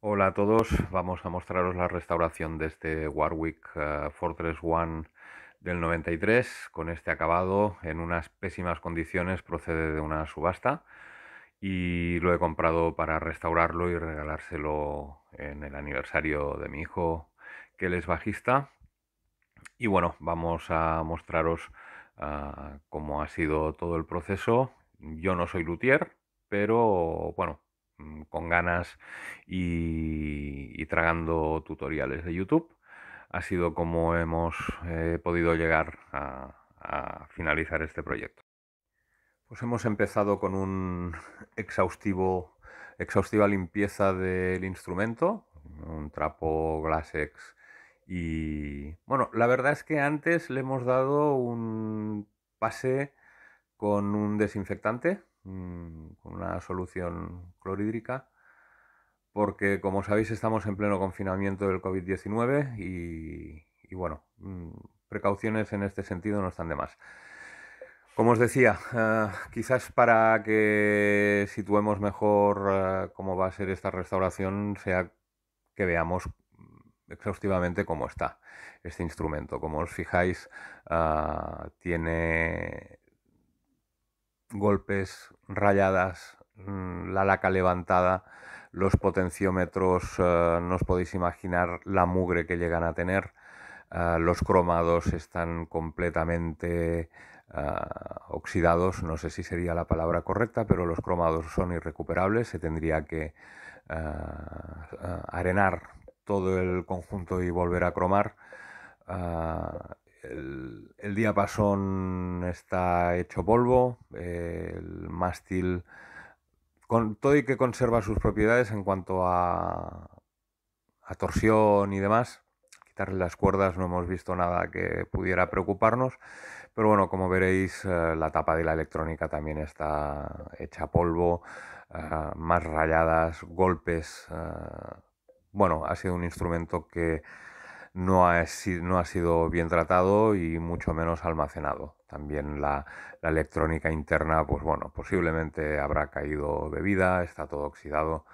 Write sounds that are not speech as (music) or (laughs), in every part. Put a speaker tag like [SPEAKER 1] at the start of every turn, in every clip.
[SPEAKER 1] Hola a todos, vamos a mostraros la restauración de este Warwick eh, Fortress One del 93 con este acabado en unas pésimas condiciones, procede de una subasta y lo he comprado para restaurarlo y regalárselo en el aniversario de mi hijo que él es bajista y bueno, vamos a mostraros eh, cómo ha sido todo el proceso. Yo no soy luthier, pero bueno, Mm, con ganas y, tragando tutoriales de YouTube. Ha sido como hemos eh, podido llegar a, finalizar este proyecto. Pues hemos empezado con un (laughs) exhaustivo, exhaustiva limpieza del instrumento, un trapo Glassex y bueno, la verdad es que antes le hemos dado un pase con un desinfectante Mm, con una solución clorhídrica, porque como sabéis estamos en pleno confinamiento del COVID-19 y, bueno, mm, precauciones en este sentido no están de más. Como os decía, eh, quizás para que situemos mejor eh, cómo va a ser esta restauración sea que veamos exhaustivamente cómo está este instrumento. Como os fijáis, eh, tiene golpes, rayadas, mm, la laca levantada, los potenciómetros, eh, no os podéis imaginar la mugre que llegan a tener. Eh, los cromados están completamente eh, oxidados, no sé si sería la palabra correcta, pero los cromados son irrecuperables, se tendría que arenar todo el conjunto y volver a cromar el, el día está hecho polvo, el mástil con todo y que conserva sus propiedades en cuanto a, torsión y demás. Quitarle las cuerdas no hemos visto nada que pudiera preocuparnos, pero bueno, como veréis, eh, la tapa de la electrónica también está hecha polvo, eh, más rayadas, golpes. Eh, bueno, ha sido un instrumento que no ha, sido bien tratado y mucho menos almacenado. También la, electrónica interna, pues bueno, posiblemente habrá caído bebida, está todo oxidado.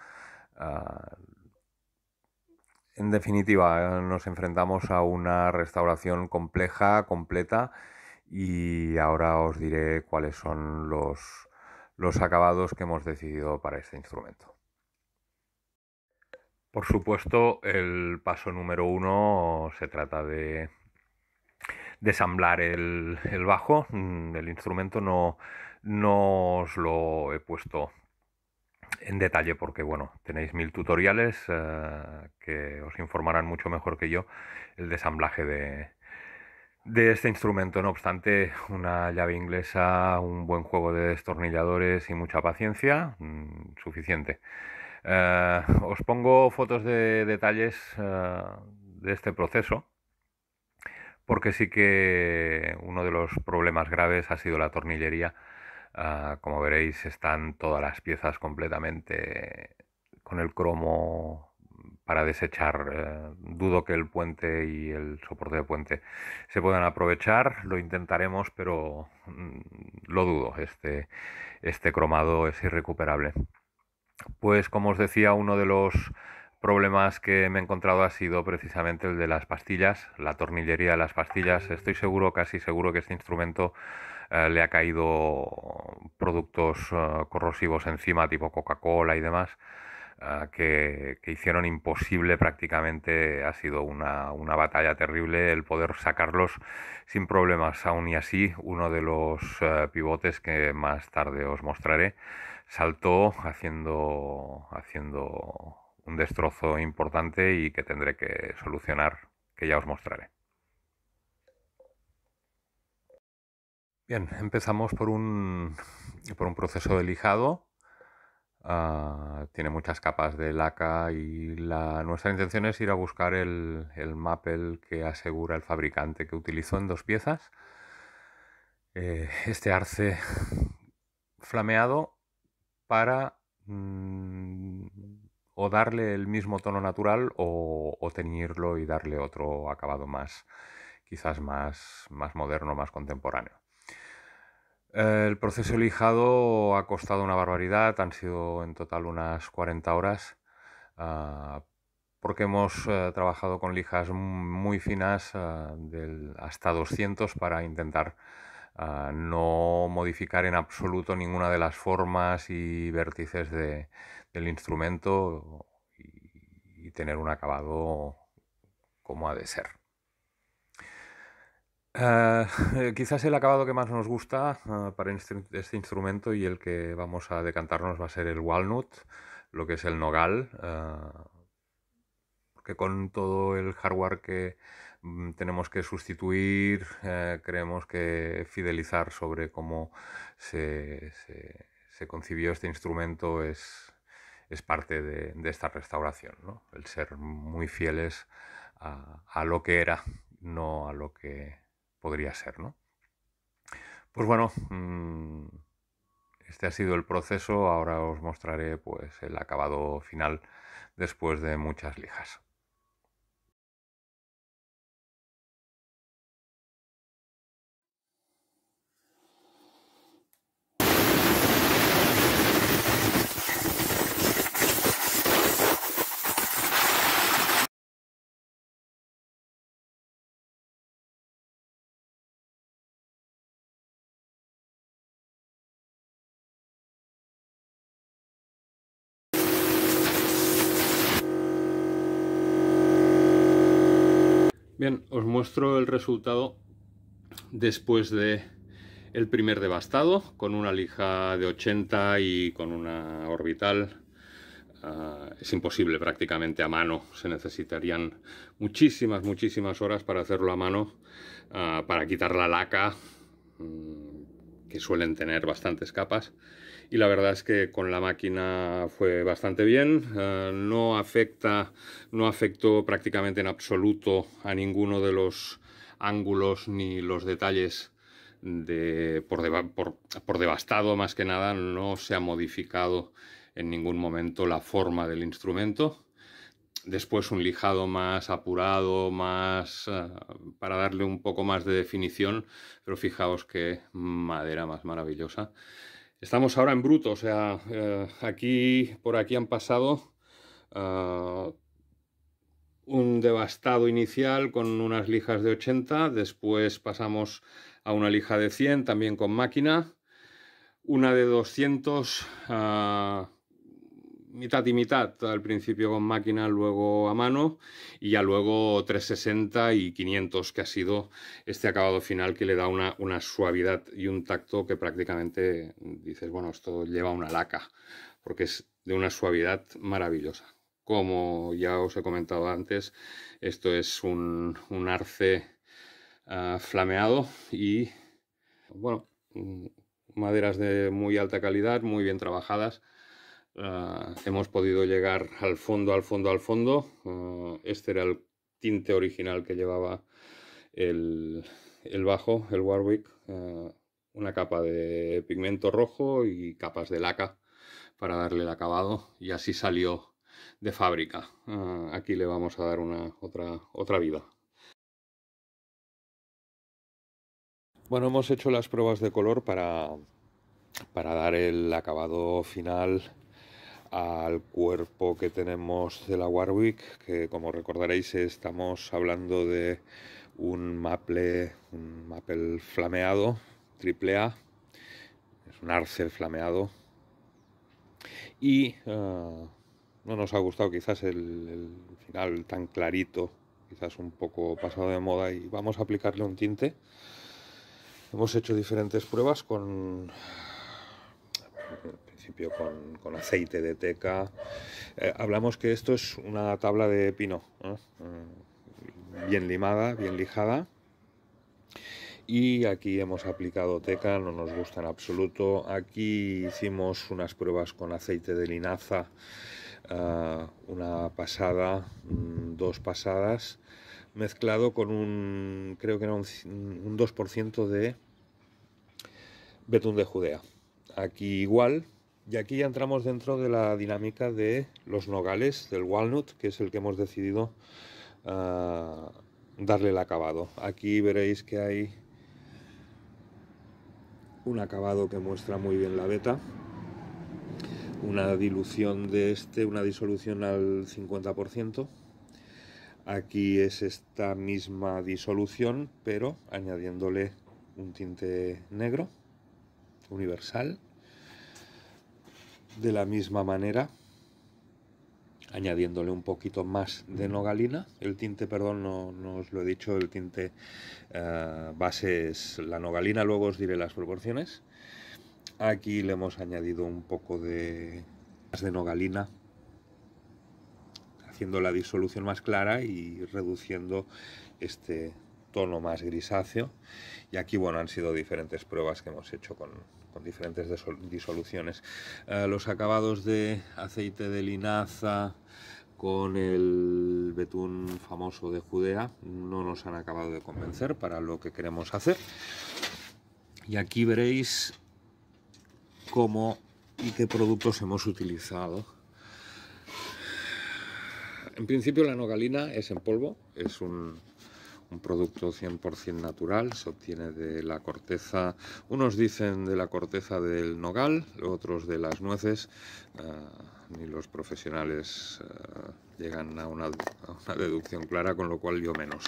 [SPEAKER 1] Ah, en definitiva, nos enfrentamos a una restauración compleja, completa, y ahora os diré cuáles son los, los acabados que hemos decidido para este instrumento. Por supuesto, el paso número uno se trata de desamblar el, bajo. Mm, el instrumento no, os lo he puesto en detalle porque bueno, tenéis mil tutoriales eh, que os informarán mucho mejor que yo el desamblaje de, este instrumento. No obstante, una llave inglesa, un buen juego de destornilladores y mucha paciencia, mm, suficiente. Eh, os pongo fotos de detalles eh, de este proceso porque sí que uno de los problemas graves ha sido la tornillería. Eh, como veréis, están todas las piezas completamente con el cromo para desechar. dudo que el puente y el soporte de puente se puedan aprovechar. Lo intentaremos, pero mm, lo dudo. Este, este cromado es irrecuperable. Pues como os decía, uno de los problemas que me he encontrado ha sido precisamente el de las pastillas, la tornillería de las pastillas. Estoy seguro, casi seguro que este instrumento eh, le ha caído productos eh, corrosivos encima, tipo Coca-Cola y demás, eh, que, hicieron imposible prácticamente, ha sido una, una, batalla terrible el poder sacarlos sin problemas. Aún y así, uno de los pivotes que más tarde os mostraré saltó haciendo, haciendo un destrozo importante y que tendré que solucionar, que ya os mostraré. Bien, empezamos por un, proceso de lijado. Ah, tiene muchas capas de laca y la, nuestra intención es ir a buscar el, el mapel que asegura el fabricante que utilizó en dos piezas. Eh, este arce flameado para mm, o darle el mismo tono natural o, teñirlo y darle otro acabado más, quizás más, más moderno, más contemporáneo. El proceso lijado ha costado una barbaridad, han sido en total unas 40 horas, ah, porque hemos eh, trabajado con lijas muy finas ah, del, hasta 200 para intentar no modificar en absoluto ninguna de las formas y vértices de, del instrumento y, tener un acabado como ha de ser. Eh, eh, quizás el acabado que más nos gusta eh, para este, instrumento y el que vamos a decantarnos va a ser el walnut, lo que es el nogal, porque con todo el hardware que Mm, tenemos que sustituir, eh, creemos que fidelizar sobre cómo se, concibió este instrumento es, es parte de, esta restauración, el ser muy fieles a, lo que era, no a lo que podría ser. Pues bueno, mm, este ha sido el proceso, ahora os mostraré pues, el acabado final después de muchas lijas. Bien, os muestro el resultado después de el primer devastado con una lija de 80 y con una orbital ah, es imposible prácticamente a mano. Se necesitarían muchísimas, muchísimas horas para hacerlo a mano, ah, para quitar la laca, mm, que suelen tener bastantes capas, y la verdad es que con la máquina fue bastante bien. Eh, no, afecta, no afectó prácticamente en absoluto a ninguno de los ángulos ni los detalles de, por, devastado, más que nada, no se ha modificado en ningún momento la forma del instrumento después un lijado más apurado, más eh, para darle un poco más de definición, pero fijaos qué madera más maravillosa. Estamos ahora en bruto, o sea, eh, aquí, por aquí han pasado ah, un devastado inicial con unas lijas de 80, después pasamos a una lija de 100, también con máquina, una de 200, mitad y mitad, al principio con máquina, luego a mano, y ya luego 360 y 500, que ha sido este acabado final que le da una, suavidad y un tacto que prácticamente dices, bueno, esto lleva una laca, porque es de una suavidad maravillosa. Como ya os he comentado antes, esto es un, arce ah, flameado y, bueno, mm, maderas de muy alta calidad, muy bien trabajadas, Ah, hemos podido llegar al fondo, al fondo, al fondo. Ah, este era el tinte original que llevaba el, bajo, el Warwick. Ah, una capa de pigmento rojo y capas de laca para darle el acabado y así salió de fábrica. aquí le vamos a dar una otra, otra vida. Bueno, hemos hecho las pruebas de color para dar el acabado final al cuerpo que tenemos de la Warwick, que como recordaréis estamos hablando de un maple, un maple flameado, triple A, es un arce flameado. Y ah, no nos ha gustado quizás el, final tan clarito, quizás un poco pasado de moda y vamos a aplicarle un tinte. Hemos hecho diferentes pruebas con con, aceite de teca. Eh, hablamos que esto es una tabla de pino, mm, bien limada, bien lijada. Y aquí hemos aplicado teca, no nos gusta en absoluto. Aquí hicimos unas pruebas con aceite de linaza, eh, una pasada, mm, dos pasadas, mezclado con un, creo que era un 2% de betún de Judea. Aquí igual, y aquí ya entramos dentro de la dinámica de los nogales, del walnut, que es el que hemos decidido ah, darle el acabado. Aquí veréis que hay un acabado que muestra muy bien la beta, una dilución de este, una disolución al 50%. Aquí es esta misma disolución, pero añadiéndole un tinte negro universal de la misma manera, añadiéndole un poquito más de nogalina. El tinte, perdón, no, os lo he dicho, el tinte eh, base es la nogalina, luego os diré las proporciones. Aquí le hemos añadido un poco de, de nogalina, haciendo la disolución más clara y reduciendo este tono más grisáceo. Y aquí, bueno, han sido diferentes pruebas que hemos hecho con, con diferentes disoluciones. Eh, los acabados de aceite de linaza con el betún famoso de Judea no nos han acabado de convencer para lo que queremos hacer. Y aquí veréis cómo y qué productos hemos utilizado. En principio la nogalina es en polvo, es un un producto 100% natural, se obtiene de la corteza, unos dicen de la corteza del nogal, otros de las nueces, eh, ni los profesionales eh, llegan a una, deducción clara, con lo cual yo menos.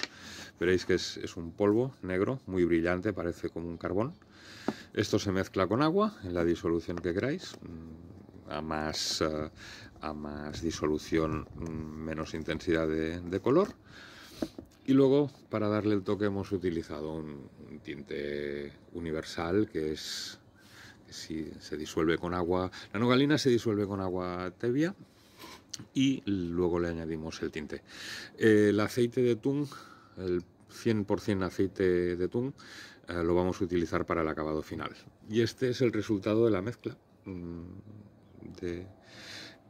[SPEAKER 1] Veréis que es, un polvo negro, muy brillante, parece como un carbón. Esto se mezcla con agua en la disolución que queráis, mm, a más, eh, a más disolución, mm, menos intensidad de, de color. Y luego, para darle el toque, hemos utilizado un, tinte universal que es si se disuelve con agua, la nogalina se disuelve con agua tibia y luego le añadimos el tinte. el aceite de Tung, el 100% aceite de Tung, eh, lo vamos a utilizar para el acabado final. Y este es el resultado de la mezcla, mm,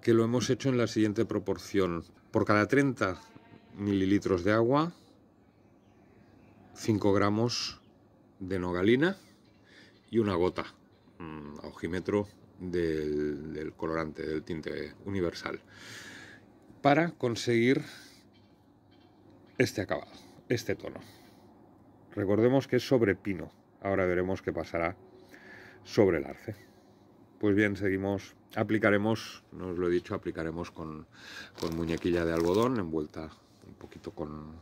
[SPEAKER 1] que lo hemos hecho en la siguiente proporción. Por cada 30 mililitros de agua, 5 gramos de nogalina y una gota mm, a ojímetro del, colorante, del tinte universal, para conseguir este acabado, este tono. Recordemos que es sobre pino, ahora veremos qué pasará sobre el arce. Pues bien, seguimos, aplicaremos, no os lo he dicho, aplicaremos con, con muñequilla de algodón envuelta un poquito con,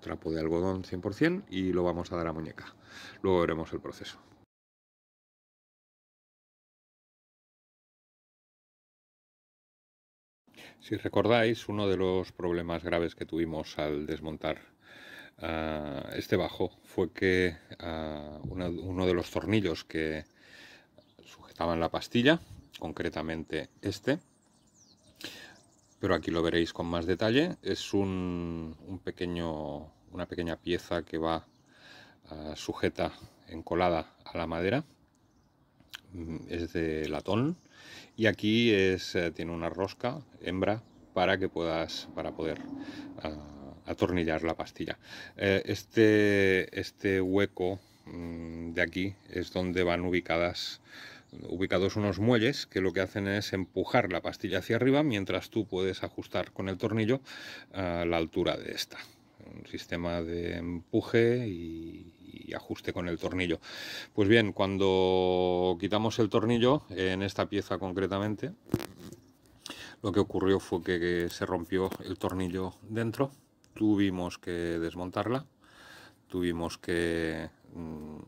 [SPEAKER 1] trapo de algodón 100% y lo vamos a dar a muñeca. Luego veremos el proceso. Si recordáis, uno de los problemas graves que tuvimos al desmontar ah, este bajo fue que ah, uno de los tornillos que sujetaban la pastilla, concretamente este, pero aquí lo veréis con más detalle. Es un, pequeño, una pequeña pieza que va ah, sujeta, encolada a la madera. Mm, es de latón y aquí es, eh, tiene una rosca hembra para que puedas, para poder ah, atornillar la pastilla. Eh, este, este hueco mm, de aquí es donde van ubicadas ubicados unos muelles que lo que hacen es empujar la pastilla hacia arriba mientras tú puedes ajustar con el tornillo a eh, la altura de esta. Un sistema de empuje y, ajuste con el tornillo. Pues bien, cuando quitamos el tornillo, en esta pieza concretamente, lo que ocurrió fue que, se rompió el tornillo dentro, tuvimos que desmontarla, tuvimos que... Mm,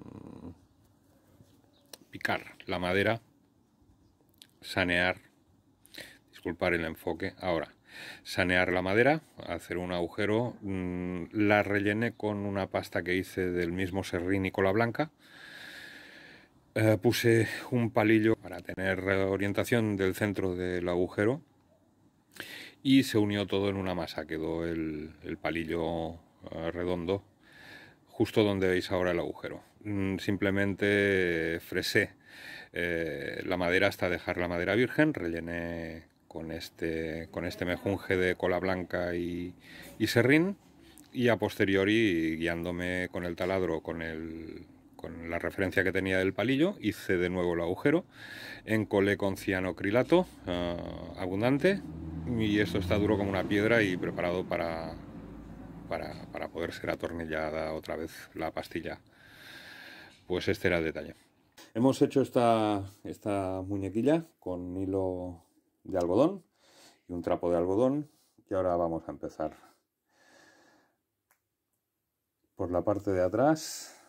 [SPEAKER 1] picar la madera, sanear, disculpar el enfoque, ahora, sanear la madera, hacer un agujero, mm, la rellené con una pasta que hice del mismo serrín y cola blanca, eh, puse un palillo para tener orientación del centro del agujero y se unió todo en una masa, quedó el, palillo eh, redondo justo donde veis ahora el agujero. Mm, simplemente eh, fresé eh, la madera hasta dejar la madera virgen, rellené con este, con este mejunje de cola blanca y, serrín y a posteriori, guiándome con el taladro, con con la referencia que tenía del palillo, hice de nuevo el agujero, encolé con cianocrilato ah, abundante y esto está duro como una piedra y preparado para, para, poder ser atornillada otra vez la pastilla. Pues este era el detalle. Hemos hecho esta, esta muñequilla con hilo de algodón y un trapo de algodón y ahora vamos a empezar por la parte de atrás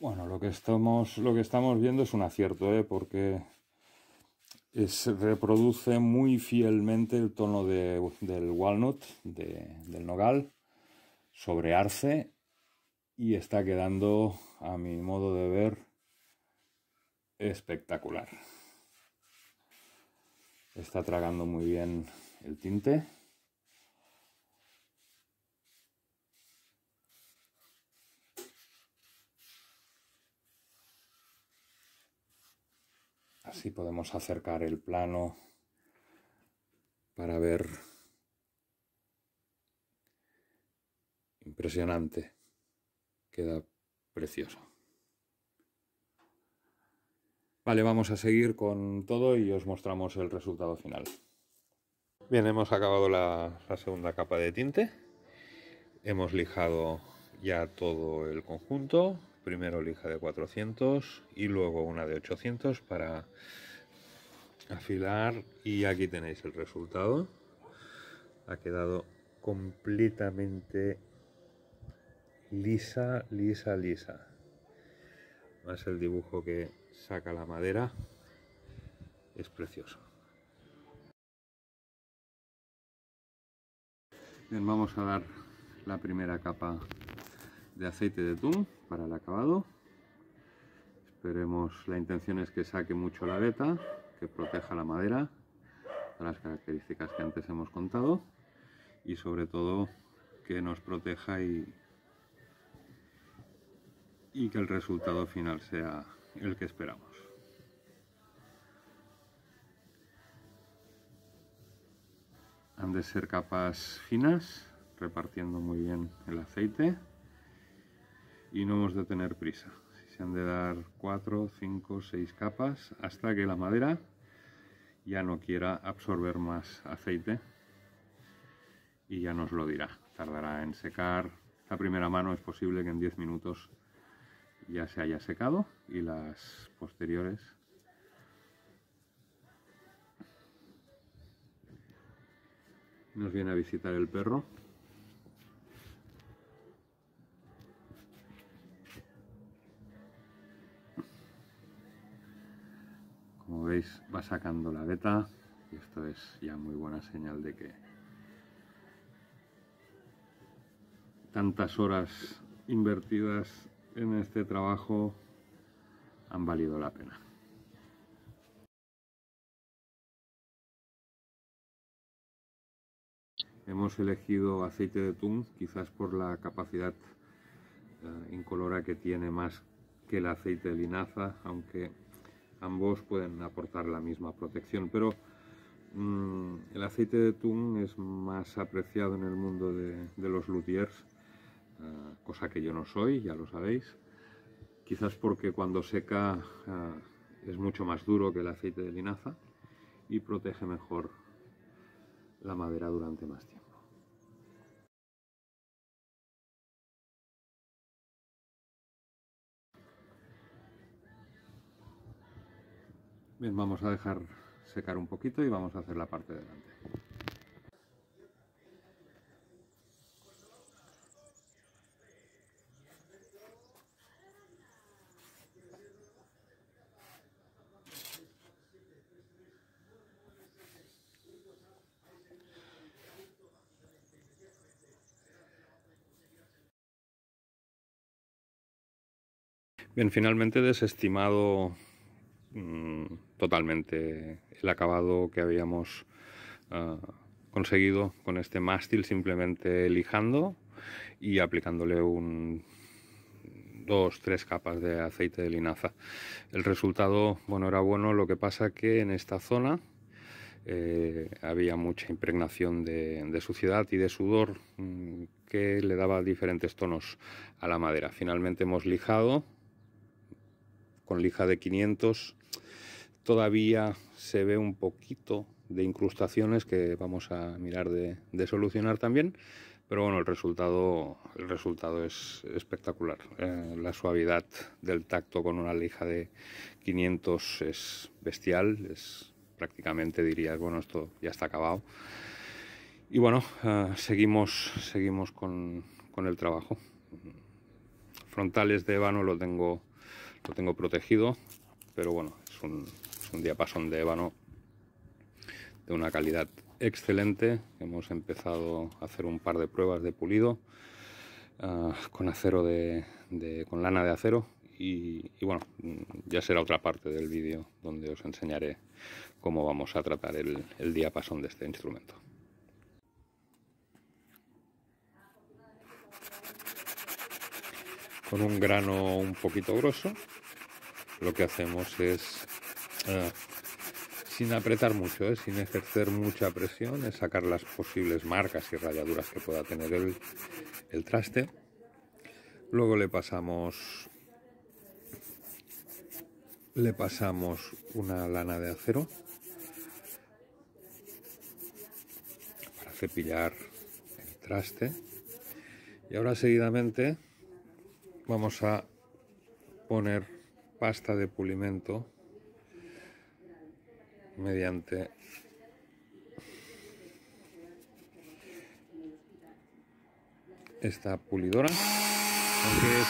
[SPEAKER 1] Bueno, lo que estamos, viendo es un acierto, ¿eh? porque se reproduce muy fielmente el tono del walnut, del nogal, sobre arce y está quedando, a mi modo de ver, espectacular. Está tragando muy bien el tinte. Así podemos acercar el plano para ver. Impresionante. Queda precioso. Vale, vamos a seguir con todo y os mostramos el resultado final. Bien, hemos acabado la, la segunda capa de tinte. Hemos lijado ya todo el conjunto primero lija de 400 y luego una de 800 para afilar y aquí tenéis el resultado ha quedado completamente lisa lisa lisa más el dibujo que saca la madera es precioso bien vamos a dar la primera capa de aceite de tún para el acabado. Esperemos, la intención es que saque mucho la veta, que proteja la madera, las características que antes hemos contado, y sobre todo que nos proteja y, y que el resultado final sea el que esperamos. Han de ser capas finas, repartiendo muy bien el aceite y no hemos de tener prisa. Se han de dar 4, 5, 6 capas hasta que la madera ya no quiera absorber más aceite y ya nos lo dirá. Tardará en secar. La primera mano es posible que en 10 minutos ya se haya secado y las posteriores nos viene a visitar el perro Como veis va sacando la beta y esto es ya muy buena señal de que tantas horas invertidas en este trabajo han valido la pena. Hemos elegido aceite de tung quizás por la capacidad eh, incolora que tiene más que el aceite de linaza, aunque ambos pueden aportar la misma protección, pero mm, el aceite de tung es más apreciado en el mundo de, los luthiers, ah, cosa que yo no soy, ya lo sabéis, quizás porque cuando seca ah, es mucho más duro que el aceite de linaza y protege mejor la madera durante más tiempo. Bien, vamos a dejar secar un poquito y vamos a hacer la parte delante. Bien, finalmente desestimado Mm, totalmente el acabado que habíamos ah, conseguido con este mástil simplemente lijando y aplicándole un dos, tres capas de aceite de linaza. El resultado, bueno, era bueno, lo que pasa que en esta zona eh, había mucha impregnación de, suciedad y de sudor mm, que le daba diferentes tonos a la madera. Finalmente hemos lijado con lija de 500, todavía se ve un poquito de incrustaciones que vamos a mirar de, solucionar también. Pero bueno, el resultado, el resultado es espectacular. Eh, la suavidad del tacto con una lija de 500 es bestial, es prácticamente dirías, bueno, esto ya está acabado. Y bueno, eh, seguimos, seguimos con, con el trabajo. Frontales de vano lo tengo lo tengo protegido, pero bueno, es un, diapasón de ébano de una calidad excelente. Hemos empezado a hacer un par de pruebas de pulido ah, con acero de, con lana de acero y, bueno, ya será otra parte del vídeo donde os enseñaré cómo vamos a tratar el, el diapasón de este instrumento. Con un grano un poquito grosso lo que hacemos es, eh, sin apretar mucho, eh, sin ejercer mucha presión, es sacar las posibles marcas y rayaduras que pueda tener el, el traste. Luego le pasamos le pasamos una lana de acero para cepillar el traste y ahora seguidamente vamos a poner pasta de pulimento mediante esta pulidora aunque es,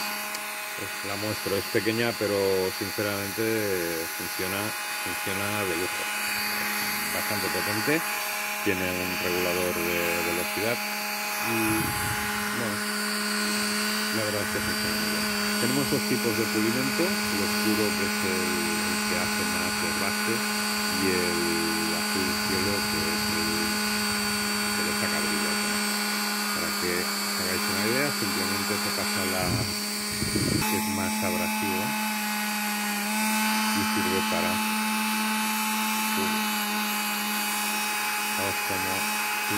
[SPEAKER 1] pues, la muestro es pequeña pero sinceramente funciona funciona de lujo bastante potente tiene un regulador de velocidad y bueno la verdad es que tenemos dos tipos de pulimento, el oscuro que es el, que hace más desgaste y el azul cielo que es el que le saca brillo. Para que hagáis una idea, simplemente se pasa la que es más abrasiva y sirve para... como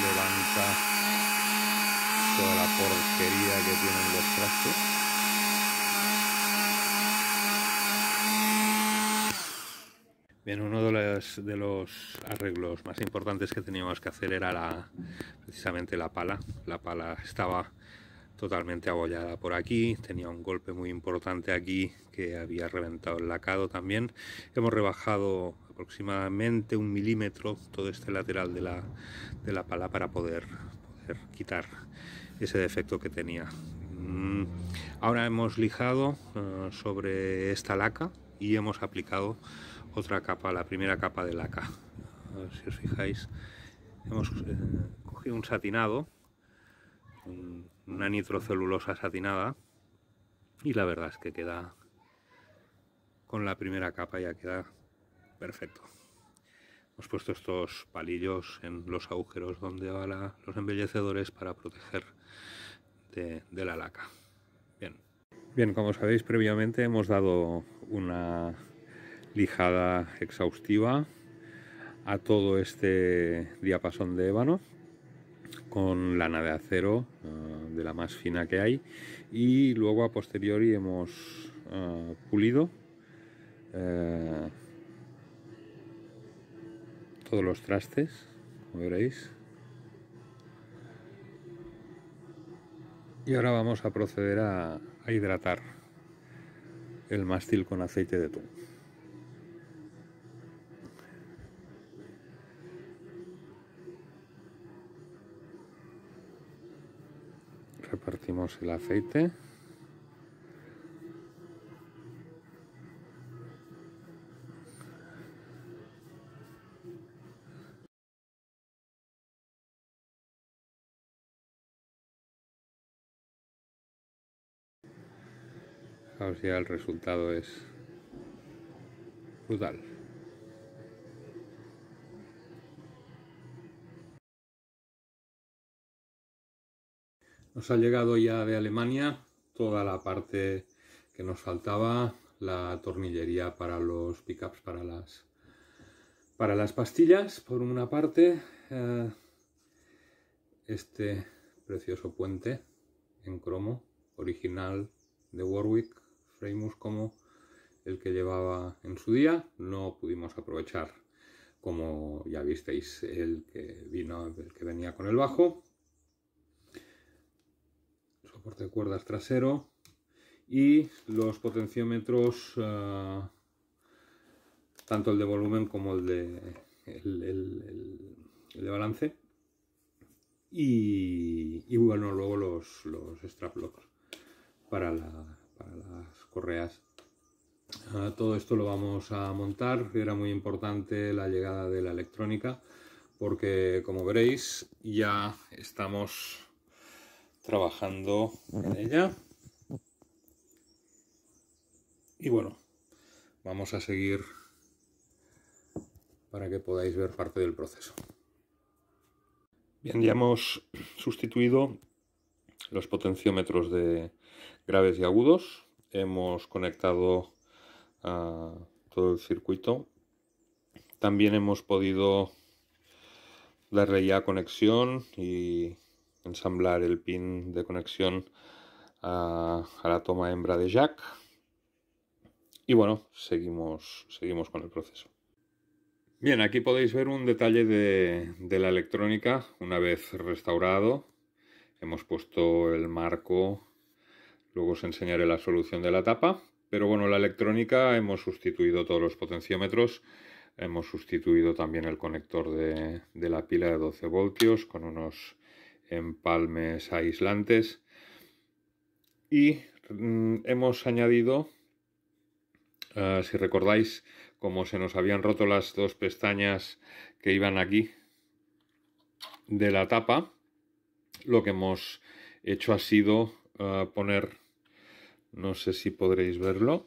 [SPEAKER 1] levanta toda la porquería que tienen los trastos. En uno de los, arreglos más importantes que teníamos que hacer era precisamente la pala. La pala estaba totalmente abollada por aquí, tenía un golpe muy importante aquí que había reventado el lacado también. Hemos rebajado aproximadamente un milímetro todo este lateral de la, pala para poder quitar ese defecto que tenía. Mm, ahora hemos lijado eh, sobre esta laca y hemos aplicado otra capa, la primera capa de laca. si os fijáis, hemos eh, cogido un satinado, una nitrocelulosa satinada, y la verdad es que queda con la primera capa ya queda perfecto. Hemos puesto estos palillos en los agujeros donde van los embellecedores para proteger de, de la laca. Bien. Bien, como sabéis previamente hemos dado una lijada exhaustiva a todo este diapasón de ébano con lana de acero ah, de la más fina que hay y luego a posteriori hemos ah, pulido eh, todos los trastes como veréis y ahora vamos a proceder a, hidratar el mástil con aceite de tón. el aceite ver si el resultado es brutal Nos ha llegado ya de Alemania toda la parte que nos faltaba, la tornillería para los pickups, para las, para las pastillas, por una parte, eh, este precioso puente en cromo, original de Warwick, Framus como el que llevaba en su día, no pudimos aprovechar como ya visteis el que vino, el que venía con el bajo, soporte de cuerdas trasero y los potenciómetros eh, tanto el de volumen como el de, el, de balance y, bueno luego los, los strap locks para, las correas ah, todo esto lo vamos a montar era muy importante la llegada de la electrónica porque como veréis ya estamos trabajando en ella. Y bueno, vamos a seguir para que podáis ver parte del proceso. Bien, ya hemos sustituido los potenciómetros de graves y agudos. Hemos conectado a todo el circuito. También hemos podido darle ya conexión y ensamblar el pin de conexión a, la toma hembra de jack y bueno, seguimos, seguimos con el proceso. Bien, aquí podéis ver un detalle de, la electrónica una vez restaurado. Hemos puesto el marco, luego os enseñaré la solución de la tapa. Pero bueno, la electrónica hemos sustituido todos los potenciómetros. Hemos sustituido también el conector de, de la pila de 12 voltios con unos empalmes aislantes y mm, hemos añadido ah, si recordáis como se nos habían roto las dos pestañas que iban aquí de la tapa lo que hemos hecho ha sido ah, poner no sé si podréis verlo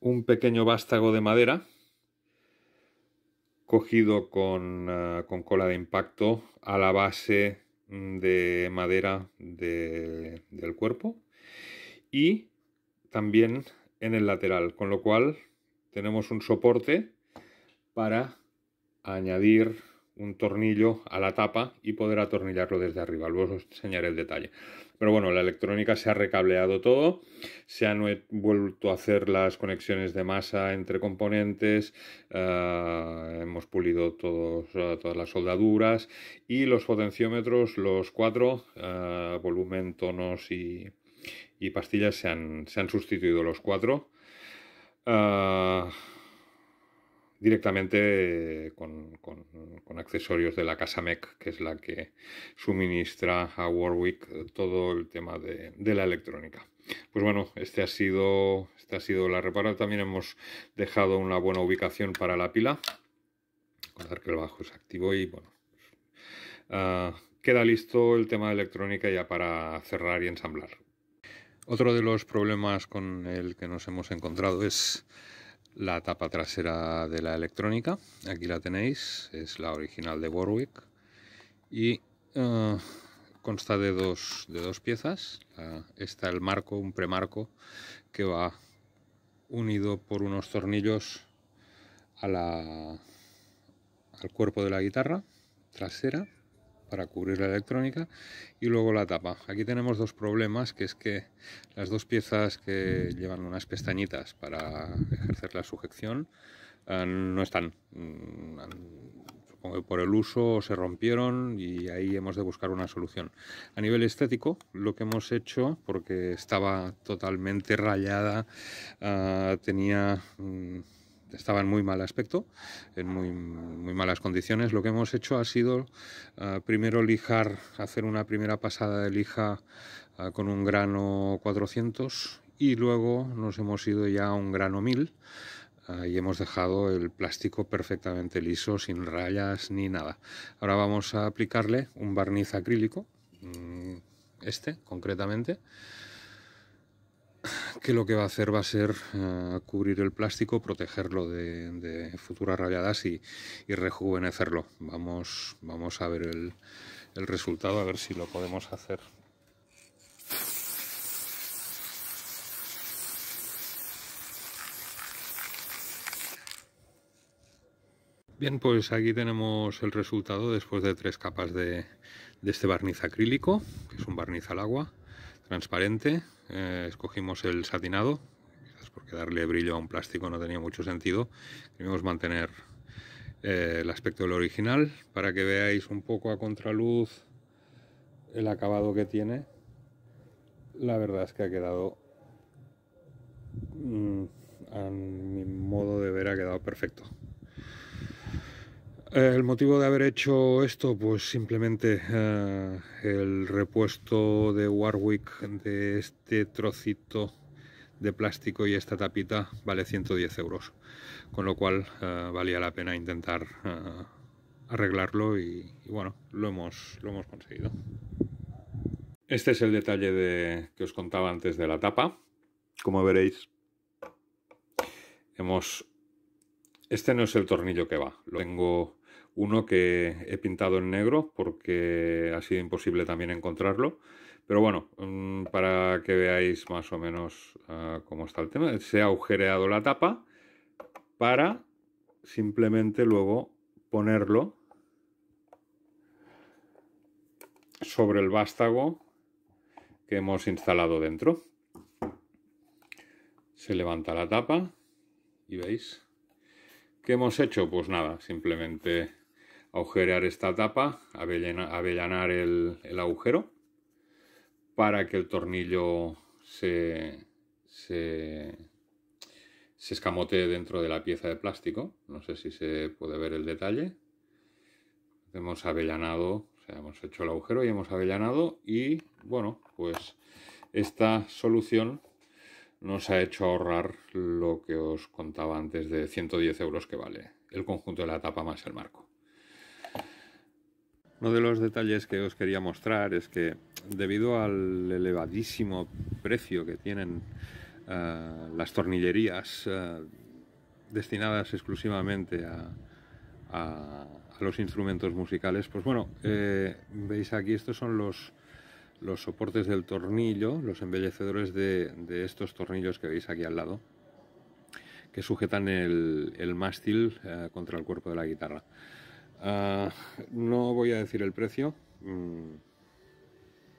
[SPEAKER 1] un pequeño vástago de madera cogido ah, con, cola de impacto a la base mm, de madera del cuerpo y también en el lateral, con lo cual tenemos un soporte para añadir un tornillo a la tapa y poder atornillarlo desde arriba. Luego os enseñaré el detalle. Pero bueno, la electrónica se ha recableado todo, se han vuelto a hacer las conexiones de masa entre componentes, eh, hemos pulido todos, eh, todas las soldaduras y los potenciómetros, los cuatro, eh, volumen, tonos y, pastillas, se han, sustituido los cuatro directamente eh, con, accesorios de la casa MEC, que es la que suministra a Warwick eh, todo el tema de, la electrónica. Pues bueno, este ha sido, este ha sido la reparada. También hemos dejado una buena ubicación para la pila. que el bajo es activo y bueno. Ah, queda listo el tema de electrónica ya para cerrar y ensamblar. Otro de los problemas con el que nos hemos encontrado es la tapa trasera de la electrónica. Aquí la tenéis, es la original de Warwick. Y eh, consta de dos, piezas. está el marco, un premarco, que va unido por unos tornillos a al cuerpo de la guitarra trasera para cubrir la electrónica y luego la tapa. Aquí tenemos dos problemas, que es que las dos piezas que llevan unas pestañitas para ejercer la sujeción eh, no están. Mm, por el uso se rompieron y ahí hemos de buscar una solución. A nivel estético, lo que hemos hecho, porque estaba totalmente rayada, eh, tenía... Mm, estaba en muy mal aspecto, en muy, malas condiciones. Lo que hemos hecho ha sido ah, primero lijar, hacer una primera pasada de lija ah, con un grano 400 y luego nos hemos ido ya a un grano 1000 ah, y hemos dejado el plástico perfectamente liso, sin rayas ni nada. Ahora vamos a aplicarle un barniz acrílico, mm, este concretamente, que lo que va a hacer va a ser eh, cubrir el plástico, protegerlo de, futuras rayadas y, rejuvenecerlo. Vamos, a ver el, resultado, a ver si lo podemos hacer. Bien, pues aquí tenemos el resultado después de tres capas de este barniz acrílico, que es un barniz al agua, transparente, eh, escogimos el satinado, porque darle brillo a un plástico no tenía mucho sentido. Queríamos mantener eh, el aspecto del original para que veáis un poco a contraluz el acabado que tiene. La verdad es que ha quedado, mm, a mi modo de ver, ha quedado perfecto. Eh, el motivo de haber hecho esto, pues simplemente eh, el repuesto de Warwick de este trocito de plástico y esta tapita vale 110 euros, con lo cual eh, valía la pena intentar arreglarlo y, bueno, lo hemos, lo hemos conseguido. Este es el detalle de, que os contaba antes de la tapa. Como veréis, hemos... Este no es el tornillo que va, lo tengo uno que he pintado en negro porque ha sido imposible también encontrarlo. Pero bueno, mm, para que veáis más o menos ah, cómo está el tema, se ha agujereado la tapa para simplemente luego ponerlo sobre el vástago que hemos instalado dentro. Se levanta la tapa y veis. ¿Qué hemos hecho? Pues nada, simplemente agujerear esta tapa, avellanar el, agujero para que el tornillo se, escamote dentro de la pieza de plástico. No sé si se puede ver el detalle. Hemos avellanado, o sea, hemos hecho el agujero y hemos avellanado y bueno, pues esta solución nos ha hecho ahorrar lo que os contaba antes de 110 euros que vale el conjunto de la tapa más el marco. Uno de los detalles que os quería mostrar es que debido al elevadísimo precio que tienen eh, las tornillerías eh, destinadas exclusivamente a, los instrumentos musicales, pues bueno, eh, veis aquí estos son los, soportes del tornillo, los embellecedores de, estos tornillos que veis aquí al lado, que sujetan el, mástil contra el cuerpo de la guitarra. Ah, no voy a decir el precio, mm,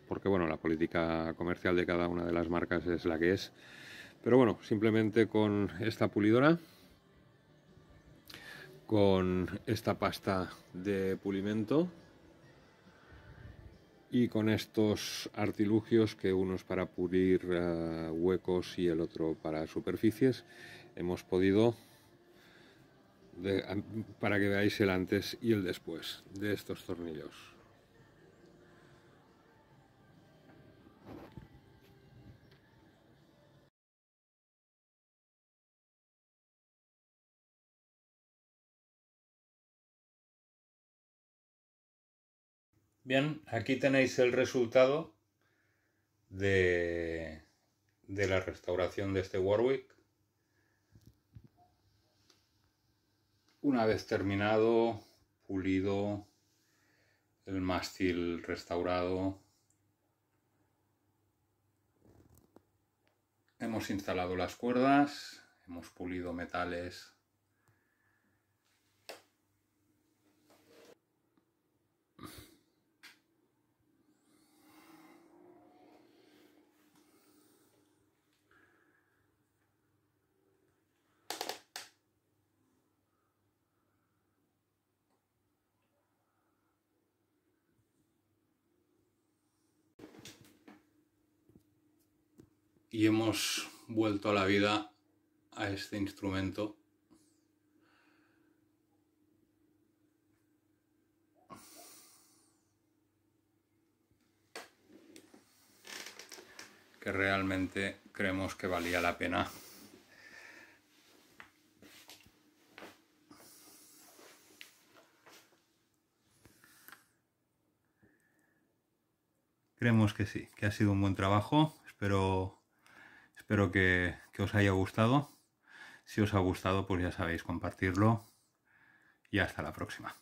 [SPEAKER 1] porque bueno, la política comercial de cada una de las marcas es la que es. Pero bueno, simplemente con esta pulidora, con esta pasta de pulimento y con estos artilugios que uno es para pulir ah, huecos y el otro para superficies, hemos podido para que veáis el antes y el después de estos tornillos. Bien, aquí tenéis el resultado de la restauración de este Warwick. Una vez terminado, pulido, el mástil restaurado, hemos instalado las cuerdas, hemos pulido metales y hemos vuelto a la vida a este instrumento. que realmente creemos que valía la pena. Creemos que sí, que ha sido un buen trabajo. Espero Espero que, que os haya gustado. Si os ha gustado, pues ya sabéis, compartirlo y hasta la próxima.